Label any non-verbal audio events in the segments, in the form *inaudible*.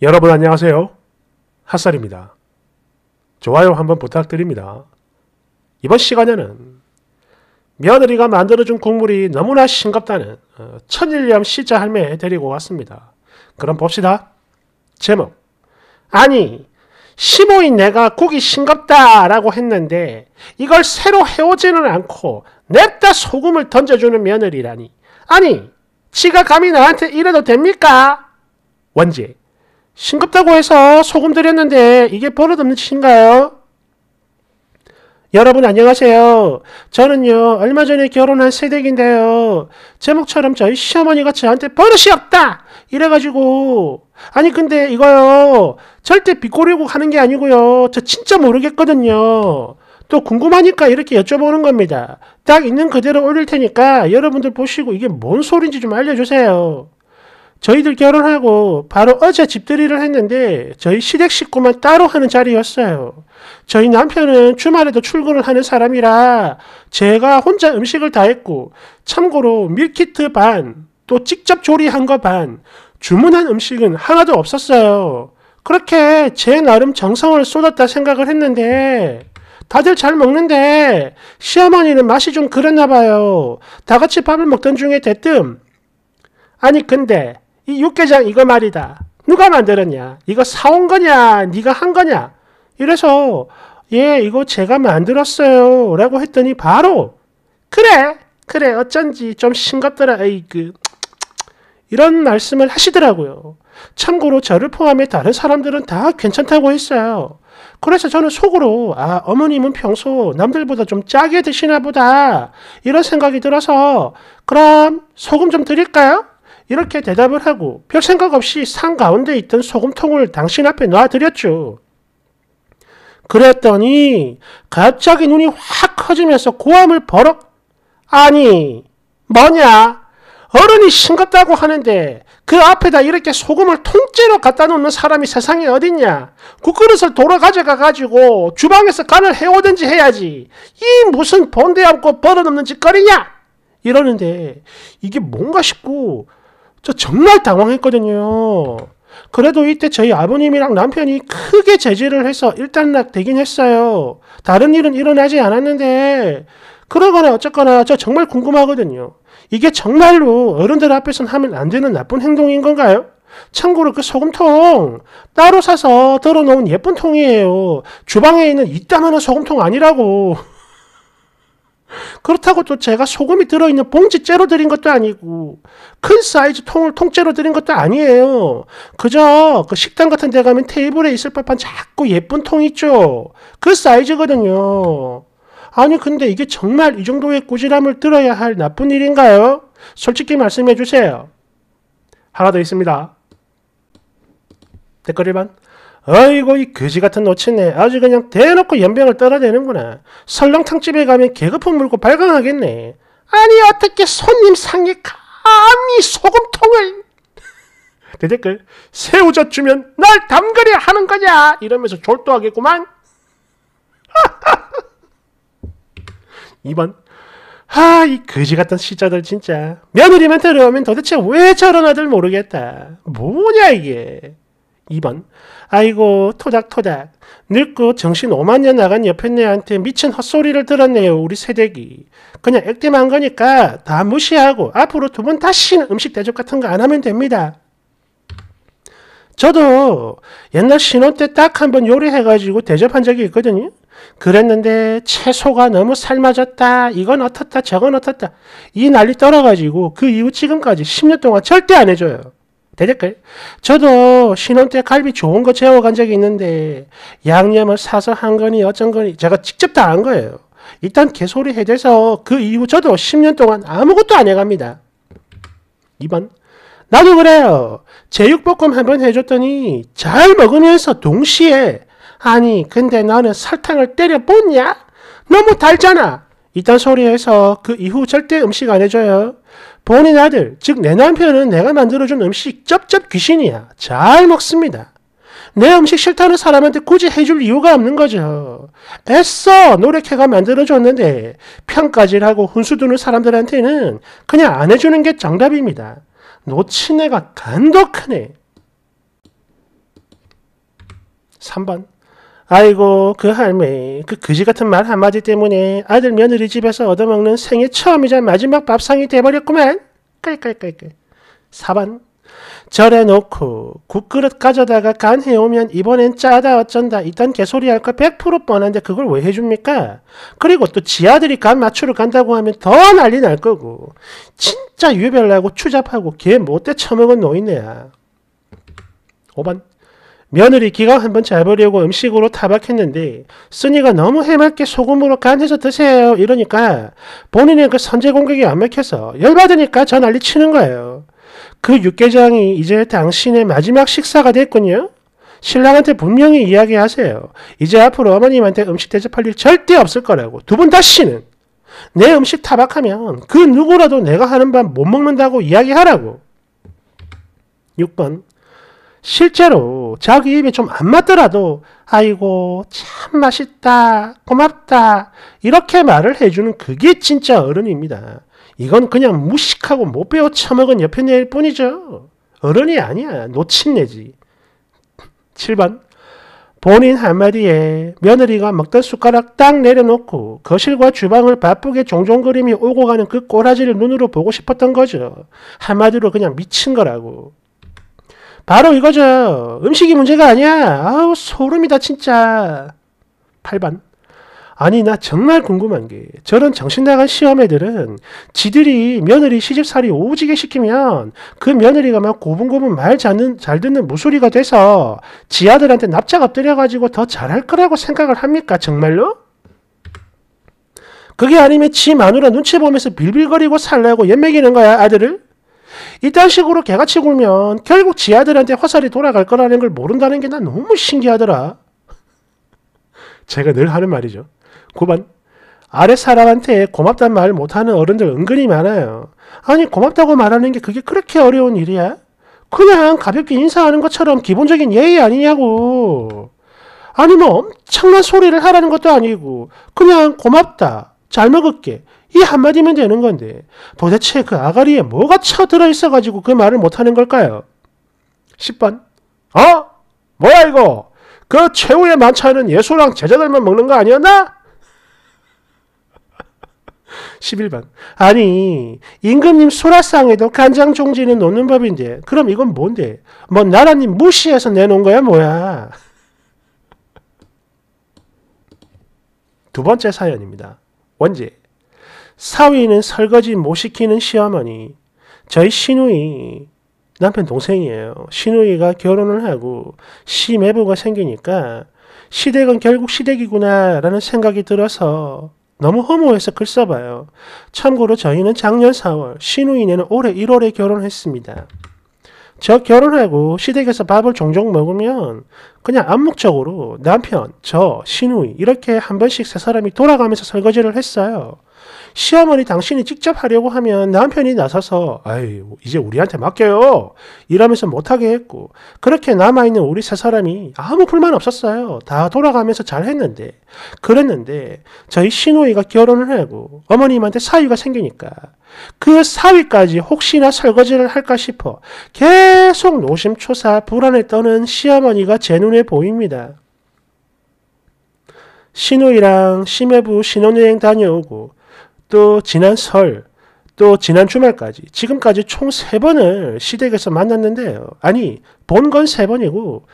여러분 안녕하세요. 핫살입니다. 좋아요 한번 부탁드립니다. 이번 시간에는 며느리가 만들어준 국물이 너무나 싱겁다는 어, 천일염 시자 할매 데리고 왔습니다. 그럼 봅시다. 제목 아니 시모인 내가 국이 싱겁다라고 했는데 이걸 새로 해오지는 않고 냅다 소금을 던져주는 며느리라니 아니 지가 감히 나한테 이래도 됩니까? 원제 싱겁다고 해서 소금 드렸는데 이게 버릇없는 짓인가요? 여러분 안녕하세요. 저는요 얼마 전에 결혼한 새댁인데요. 제목처럼 저희 시어머니가 저한테 버릇이 없다 이래가지고 아니 근데 이거요 절대 비꼬려고 하는 게 아니고요 저 진짜 모르겠거든요. 또 궁금하니까 이렇게 여쭤보는 겁니다. 딱 있는 그대로 올릴 테니까 여러분들 보시고 이게 뭔 소린지 좀 알려주세요. 저희들 결혼하고 바로 어제 집들이를 했는데 저희 시댁 식구만 따로 하는 자리였어요. 저희 남편은 주말에도 출근을 하는 사람이라 제가 혼자 음식을 다 했고 참고로 밀키트 반, 또 직접 조리한 거 반, 주문한 음식은 하나도 없었어요. 그렇게 제 나름 정성을 쏟았다 생각을 했는데 다들 잘 먹는데 시어머니는 맛이 좀 그랬나 봐요. 다 같이 밥을 먹던 중에 대뜸 아니 근데 이 육개장 이거 말이다. 누가 만들었냐? 이거 사온 거냐? 네가 한 거냐? 이래서 예, 이거 제가 만들었어요. 라고 했더니 바로 그래, 그래, 어쩐지 좀 싱겁더라. 에이, 그 이런 말씀을 하시더라고요. 참고로 저를 포함해 다른 사람들은 다 괜찮다고 했어요. 그래서 저는 속으로 아 어머님은 평소 남들보다 좀 짜게 드시나 보다 이런 생각이 들어서 그럼 소금 좀 드릴까요? 이렇게 대답을 하고 별 생각 없이 산 가운데 있던 소금통을 당신 앞에 놔드렸죠. 그랬더니 갑자기 눈이 확 커지면서 고함을 버럭 아니 뭐냐 어른이 싱겁다고 하는데 그 앞에다 이렇게 소금을 통째로 갖다 놓는 사람이 세상에 어딨냐? 국그릇을 돌아 가져가 가지고 주방에서 간을 해오든지 해야지. 이 무슨 본대 안고 버릇없는 짓거리냐? 이러는데 이게 뭔가 싶고 저 정말 당황했거든요. 그래도 이때 저희 아버님이랑 남편이 크게 제지를 해서 일단락 되긴 했어요. 다른 일은 일어나지 않았는데, 그러거나 어쨌거나 저 정말 궁금하거든요. 이게 정말로 어른들 앞에선 하면 안 되는 나쁜 행동인 건가요? 참고로 그 소금통 따로 사서 덜어놓은 예쁜 통이에요. 주방에 있는 이따만한 소금통 아니라고. *laughs* 그렇다고 또 제가 소금이 들어있는 봉지째로 드린 것도 아니고 큰 사이즈 통을 통째로 드린 것도 아니에요. 그저 그 식당 같은 데 가면 테이블에 있을 법한 작고 예쁜 통 있죠. 그 사이즈거든요. 아니 근데 이게 정말 이 정도의 꾸지람을 들어야 할 나쁜 일인가요? 솔직히 말씀해 주세요. 하나 더 있습니다. 댓글 1번. 아이고이 거지 같은 노친네 아주 그냥 대놓고 연병을 떨어대는구나. 설렁탕집에 가면 개그품 물고 발광하겠네. 아니 어떻게 손님 상에 감히 소금통을 *laughs* 대댓글 새우젓 주면 날 담그려 하는 거냐 이러면서 졸도하겠구만 2번 *laughs* 아이 거지 같은 시자들 진짜. 며느리만 데려오면 도대체 왜 저런 아들 모르겠다. 뭐냐, 이게. 2번. 아이고, 토닥토닥. 늙고 정신 5만년 나간 옆에 내한테 미친 헛소리를 들었네요, 우리 새댁이. 그냥 액땜한 거니까 다 무시하고 앞으로 두 번 다시는 음식 대접 같은 거 안 하면 됩니다. 저도 옛날 신혼 때 딱 한 번 요리해가지고 대접한 적이 있거든요. 그랬는데 채소가 너무 삶아졌다. 이건 어떻다. 저건 어떻다. 이 난리 떨어가지고 그 이후 지금까지 10년 동안 절대 안 해줘요. 대댓글 저도 신혼 때 갈비 좋은 거 재워간 적이 있는데 양념을 사서 한 거니 어쩐 거니 제가 직접 다 한 거예요. 일단 개소리 해대서 그 이후 저도 10년 동안 아무것도 안 해갑니다. 2번 나도 그래요. 제육볶음 한 번 해줬더니 잘 먹으면서 동시에 아니 근데 나는 설탕을 때려봤냐? 너무 달잖아. 이딴 소리해서 그 이후 절대 음식 안 해줘요. 본인 아들, 즉 내 남편은 내가 만들어준 음식 쩝쩝 귀신이야. 잘 먹습니다. 내 음식 싫다는 사람한테 굳이 해줄 이유가 없는 거죠. 애써 노력해가 만들어줬는데 평가질 하고 훈수두는 사람들한테는 그냥 안 해주는 게 정답입니다. 노친애가 간독하네. 3번 아이고 그 할매 그 그지 같은 말 한마디 때문에 아들 며느리 집에서 얻어먹는 생애 처음이자 마지막 밥상이 돼버렸구만. 깔깔깔깔. 4번 절에놓고 국그릇 가져다가 간 해오면 이번엔 짜다 어쩐다 이딴 개소리 할 거 100% 뻔한데 그걸 왜 해줍니까? 그리고 또 지아들이 간 맞추러 간다고 하면 더 난리 날 거고 진짜 유별나고 추잡하고 걔 못돼 처먹은 노인네야. 5번 며느리 기가 한번 잡으려고 음식으로 타박했는데 쓰니가 너무 해맑게 소금으로 간해서 드세요 이러니까 본인의 그 선제 공격이 안 먹혀서 열받으니까 저 난리 치는 거예요. 그 육개장이 이제 당신의 마지막 식사가 됐군요. 신랑한테 분명히 이야기하세요. 이제 앞으로 어머님한테 음식 대접할 일 절대 없을 거라고. 두 분 다시는 내 음식 타박하면 그 누구라도 내가 하는 밥 못 먹는다고 이야기하라고. 6번 실제로 자기 입이좀 안 맞더라도 아이고 참 맛있다 고맙다 이렇게 말을 해주는 그게 진짜 어른입니다. 이건 그냥 무식하고 못 배워 처먹은 옆에 내일 뿐이죠. 어른이 아니야 노친내지 7번 본인 한마디에 며느리가 먹던 숟가락 딱 내려놓고 거실과 주방을 바쁘게 종종거림이 오고 가는 그 꼬라지를 눈으로 보고 싶었던 거죠. 한마디로 그냥 미친 거라고. 바로 이거죠. 음식이 문제가 아니야. 아우 소름이다 진짜. 8반. 아니 나 정말 궁금한 게 저런 정신나간 시험애들은 지들이 며느리 시집살이 오지게 시키면 그 며느리가 막 고분고분 말 잘는, 잘 듣는 무소리가 돼서 지 아들한테 납작 엎드려가지고 더 잘할 거라고 생각을 합니까 정말로? 그게 아니면 지 마누라 눈치 보면서 빌빌거리고 살라고 옛매기는 거야 아들을? 이딴 식으로 개같이 굴면 결국 지 아들한테 화살이 돌아갈 거라는 걸 모른다는 게 난 너무 신기하더라. 제가 늘 하는 말이죠. 9번. 아래사람한테 고맙단 말 못하는 어른들 은근히 많아요. 아니 고맙다고 말하는 게 그게 그렇게 어려운 일이야? 그냥 가볍게 인사하는 것처럼 기본적인 예의 아니냐고. 아니 뭐 엄청난 소리를 하라는 것도 아니고 그냥 고맙다, 잘 먹을게, 이 한마디면 되는 건데 도대체 그 아가리에 뭐가 쳐들어 있어가지고 그 말을 못하는 걸까요? 10번 어? 뭐야 이거? 그 최후의 만찬은 예수랑 제자들만 먹는 거 아니었나? 11번 *laughs* 아니 임금님 소라상에도 간장 종지는 놓는 법인데 그럼 이건 뭔데? 뭐 나라님 무시해서 내놓은 거야 뭐야? *laughs* 두 번째 사연입니다. 원제 사위는 설거지 못 시키는 시어머니, 저희 시누이, 남편 동생이에요. 시누이가 결혼을 하고 시매부가 생기니까 시댁은 결국 시댁이구나라는 생각이 들어서 너무 허무해서 글 써봐요. 참고로 저희는 작년 4월, 시누이네는 올해 1월에 결혼했습니다. 저 결혼하고 시댁에서 밥을 종종 먹으면 그냥 암묵적으로 남편, 저, 시누이 이렇게 한 번씩 세 사람이 돌아가면서 설거지를 했어요. 시어머니 당신이 직접 하려고 하면 남편이 나서서 아이 이제 우리한테 맡겨요 이러면서 못하게 했고 그렇게 남아있는 우리 세 사람이 아무 불만 없었어요 다 돌아가면서 잘했는데 그랬는데 저희 시누이가 결혼을 하고 어머님한테 사위가 생기니까 그 사위까지 혹시나 설거지를 할까 싶어 계속 노심초사 불안에 떠는 시어머니가 제 눈에 보입니다. 신우이랑 시해부 신혼여행 다녀오고 또 지난 설, 또 지난 주말까지 지금까지 총 세번을 시댁에서 만났는데요. 아니 본 건 세번이고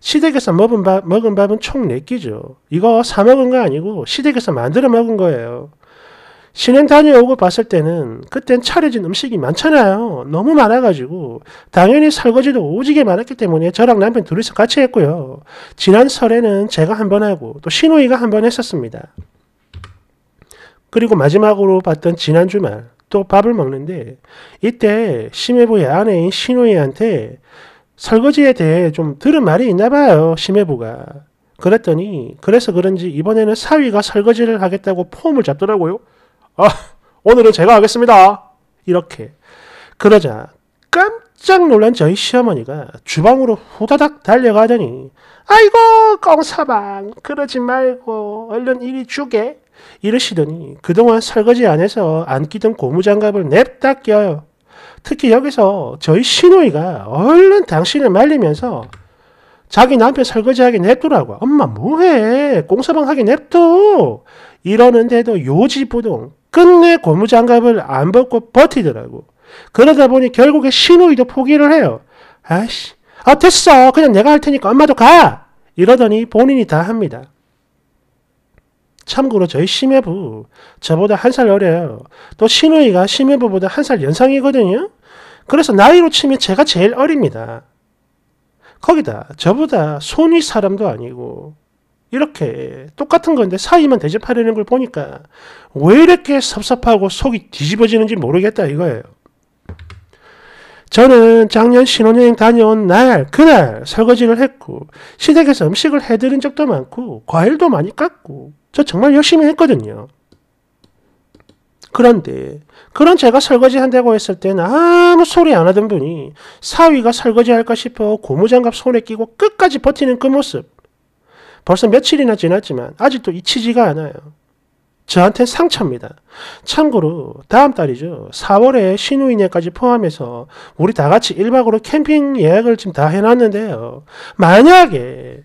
시댁에서 먹은, 밥, 먹은 밥은 총 네끼죠 이거 사 먹은 거 아니고 시댁에서 만들어 먹은 거예요. 신행 다녀오고 봤을 때는 그땐 차려진 음식이 많잖아요. 너무 많아가지고 당연히 설거지도 오지게 많았기 때문에 저랑 남편 둘이서 같이 했고요. 지난 설에는 제가 한 번 하고 또 신우이가 한 번 했었습니다. 그리고 마지막으로 봤던 지난 주말 또 밥을 먹는데 이때 심해부의 아내인 신우이한테 설거지에 대해 좀 들은 말이 있나 봐요. 심해부가. 그랬더니 그래서 그런지 이번에는 사위가 설거지를 하겠다고 폼을 잡더라고요. 아 오늘은 제가 하겠습니다. 이렇게 그러자 깜짝 놀란 저희 시어머니가 주방으로 후다닥 달려가더니 아이고 꽁사방 그러지 말고 얼른 이리 주게 이러시더니 그동안 설거지 안에서 안 끼던 고무장갑을 냅다 껴요. 특히 여기서 저희 시누이가 얼른 당신을 말리면서 자기 남편 설거지하게 냅두라고. 엄마 뭐해? 공사방 하게 냅둬. 이러는데도 요지부동 끝내 고무장갑을 안 벗고 버티더라고. 그러다 보니 결국에 시누이도 포기를 해요. 아씨아 됐어. 그냥 내가 할 테니까 엄마도 가. 이러더니 본인이 다 합니다. 참고로 저희 심해부 저보다 한 살 어려요. 또 신우이가 심해부보다 한 살 연상이거든요. 그래서 나이로 치면 제가 제일 어립니다. 거기다 저보다 손이 사람도 아니고 이렇게 똑같은 건데 사이만 대접하려는 걸 보니까 왜 이렇게 섭섭하고 속이 뒤집어지는지 모르겠다 이거예요. 저는 작년 신혼여행 다녀온 날, 그날 설거지를 했고, 시댁에서 음식을 해드린 적도 많고, 과일도 많이 깎고, 저 정말 열심히 했거든요. 그런데 그런 제가 설거지 한다고 했을 때는 아무 소리 안 하던 분이 사위가 설거지 할까 싶어 고무장갑 손에 끼고 끝까지 버티는 그 모습. 벌써 며칠이나 지났지만 아직도 잊히지가 않아요. 저한테 상처입니다. 참고로 다음 달이죠. 4월에 신우인회까지 포함해서 우리 다 같이 1박으로 캠핑 예약을 지금 다 해놨는데요. 만약에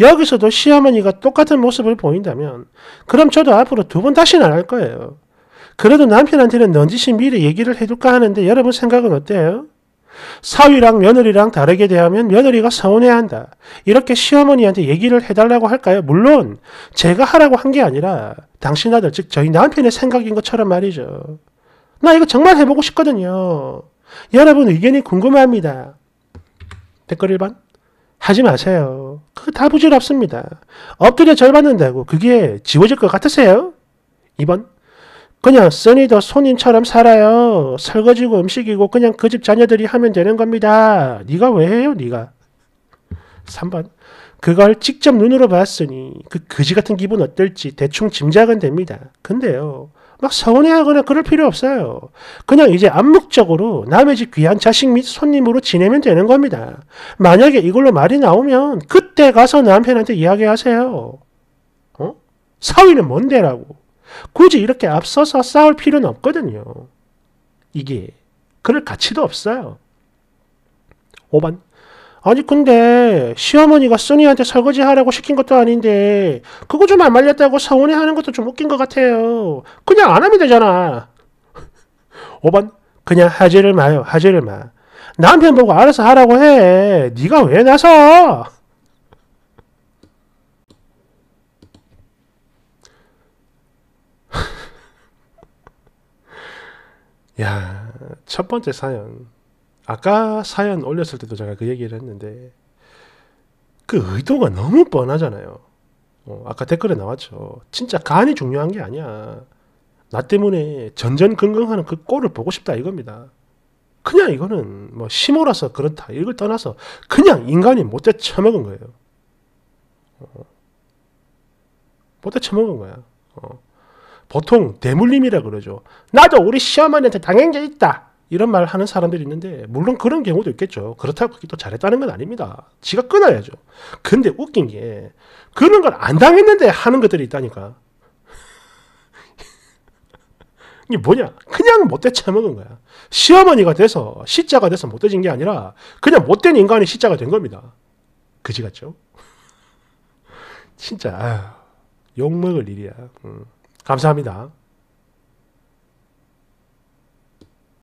여기서도 시어머니가 똑같은 모습을 보인다면 그럼 저도 앞으로 두 번다시 나갈 거예요. 그래도 남편한테는 넌지시 미리 얘기를 해줄까 하는데 여러분 생각은 어때요? 사위랑 며느리랑 다르게 대하면 며느리가 서운해한다. 이렇게 시어머니한테 얘기를 해달라고 할까요? 물론 제가 하라고 한 게 아니라 당신 아들 즉 저희 남편의 생각인 것처럼 말이죠. 나 이거 정말 해보고 싶거든요. 여러분 의견이 궁금합니다. 댓글 1번 하지 마세요. 그거 다 부질없습니다. 엎드려 절 받는다고 그게 지워질 것 같으세요? 2번. 그냥 써니더 손님처럼 살아요. 설거지고 음식이고 그냥 그 집 자녀들이 하면 되는 겁니다. 네가 왜 해요? 네가. 3번. 그걸 직접 눈으로 봤으니 그 그지 같은 기분 어떨지 대충 짐작은 됩니다. 근데요. 막 서운해하거나 그럴 필요 없어요. 그냥 이제 암묵적으로 남의 집 귀한 자식 및 손님으로 지내면 되는 겁니다. 만약에 이걸로 말이 나오면 그때 가서 남편한테 이야기하세요. 어? 사위는 뭔데라고. 굳이 이렇게 앞서서 싸울 필요는 없거든요. 이게 그럴 가치도 없어요. 5번 아니 근데 시어머니가 써니한테 설거지 하라고 시킨 것도 아닌데 그거 좀 안 말렸다고 서운해하는 것도 좀 웃긴 것 같아요. 그냥 안 하면 되잖아. 5번 *laughs* 그냥 하지를 마요. 하지를 마. 남편 보고 알아서 하라고 해. 네가 왜 나서? *laughs* 야첫 번째 사연. 아까 사연 올렸을 때도 제가 그 얘기를 했는데 그 의도가 너무 뻔하잖아요. 어, 아까 댓글에 나왔죠. 진짜 간이 중요한 게 아니야. 나 때문에 전전긍긍하는 그 꼴을 보고 싶다 이겁니다. 그냥 이거는 뭐 심오라서 그렇다 이걸 떠나서 그냥 인간이 못돼 처먹은 거예요. 어. 못돼 처먹은 거야. 어. 보통 대물림이라 그러죠. 나도 우리 시어머니한테 당행자 있다. 이런 말 하는 사람들이 있는데 물론 그런 경우도 있겠죠. 그렇다고 그게 또 잘했다는 건 아닙니다. 지가 끊어야죠. 근데 웃긴 게 그런 걸 안 당했는데 하는 것들이 있다니까. *laughs* 이게 뭐냐? 그냥 못돼 처먹은 거야. 시어머니가 돼서 시자가 돼서 못돼진 게 아니라 그냥 못된 인간이 시자가 된 겁니다. 그지 같죠? *laughs* 진짜 아휴, 욕먹을 일이야. 음, 감사합니다.